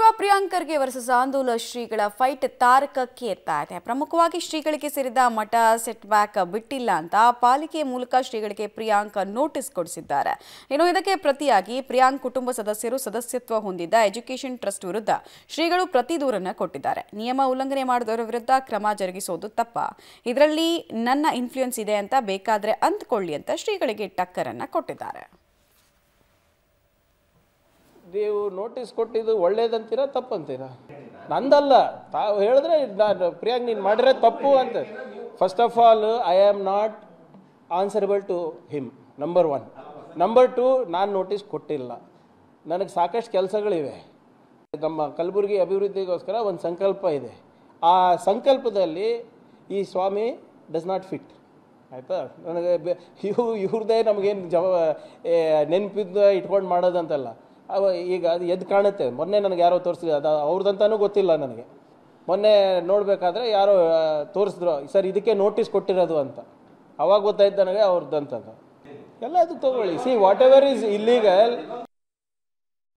ಸಚಿವ ಪ್ರಿಯಾಂಕರ್ಗೆ ವರ್ಸಸ್ ಆಂದೋಲ ಶ್ರೀಗಳ ಫೈಟ್ ತಾರಕಕ್ಕೆ ಎತ್ತಾ ಇದೆ ಪ್ರಮುಖವಾಗಿ ಶ್ರೀಗಳಿಗೆ ಸೇರಿದ ಮಠ ಸೆಟ್ ಬ್ಯಾಕ್ ಬಿಟ್ಟಿಲ್ಲ ಅಂತ ಪಾಲಿಕೆ ಮೂಲಕ ಶ್ರೀಗಳಿಗೆ ಪ್ರಿಯಾಂಕ್ ನೋಟಿಸ್ ಕೊಡಿಸಿದ್ದಾರೆ ಇನ್ನು ಇದಕ್ಕೆ ಪ್ರತಿಯಾಗಿ ಪ್ರಿಯಾಂಕ್ ಕುಟುಂಬ ಸದಸ್ಯರು ಸದಸ್ಯತ್ವ ಹೊಂದಿದ್ದ ಎಜುಕೇಷನ್ ಟ್ರಸ್ಟ್ ವಿರುದ್ಧ ಶ್ರೀಗಳು ಪ್ರತಿ ಕೊಟ್ಟಿದ್ದಾರೆ ನಿಯಮ ಉಲ್ಲಂಘನೆ ಮಾಡಿದವರ ವಿರುದ್ಧ ಕ್ರಮ ಜರುಗಿಸೋದು ತಪ್ಪ ಇದರಲ್ಲಿ ನನ್ನ ಇನ್ಫ್ಲೂಯೆನ್ಸ್ ಇದೆ ಅಂತ ಬೇಕಾದ್ರೆ ಅಂದ್ಕೊಳ್ಳಿ ಅಂತ ಶ್ರೀಗಳಿಗೆ ಟಕ್ಕರನ್ನು ಕೊಟ್ಟಿದ್ದಾರೆ ನೀವು ನೋಟಿಸ್ ಕೊಟ್ಟಿದ್ದು ಒಳ್ಳೇದಂತೀರಾ ತಪ್ಪಂತೀರಾ ನಂದಲ್ಲ ತಾವು ಹೇಳಿದ್ರೆ ನಾನು ಪ್ರಿಯಾಂಗ್ ನೀನು ಮಾಡಿದ್ರೆ ತಪ್ಪು ಅಂತ first of all I am not answerable to him number one number two ನಾನು ನೋಟಿಸ್ ಕೊಟ್ಟಿಲ್ಲ ನನಗೆ ಸಾಕಷ್ಟು ಕೆಲಸಗಳಿವೆ ನಮ್ಮ ಕಲಬುರಗಿ ಅಭಿವೃದ್ಧಿಗೋಸ್ಕರ ಒಂದು ಸಂಕಲ್ಪ ಇದೆ ಆ ಸಂಕಲ್ಪದಲ್ಲಿ ಈ ಸ್ವಾಮಿ ಡಸ್ ನಾಟ್ ಫಿಟ್ ಆಯಿತಾ ನನಗೆ ಇವು ಇವ್ರದ್ದೇ ನಮಗೇನು ಜವ ನೆನಪಿದ್ದ ಇಟ್ಕೊಂಡು ಮಾಡೋದಂತಲ್ಲ ಅವ ಈಗ ಅದು ಎದ್ದು ಕಾಣುತ್ತೆ ಮೊನ್ನೆ ನನಗೆ ಯಾರೋ ತೋರಿಸಿದ್ರು ಅದು ಅವ್ರದ್ದಂತನೂ ಗೊತ್ತಿಲ್ಲ ನನಗೆ ಮೊನ್ನೆ ನೋಡಬೇಕಾದ್ರೆ ಯಾರೋ ತೋರಿಸಿದ್ರು ಸರ್ ಇದಕ್ಕೆ ನೋಟಿಸ್ ಕೊಟ್ಟಿರೋದು ಅಂತ ಅವಾಗ ಗೊತ್ತಾಯ್ತು ನನಗೆ ಎಲ್ಲ ಅದು ತಗೊಳ್ಳಿ see whatever is illegal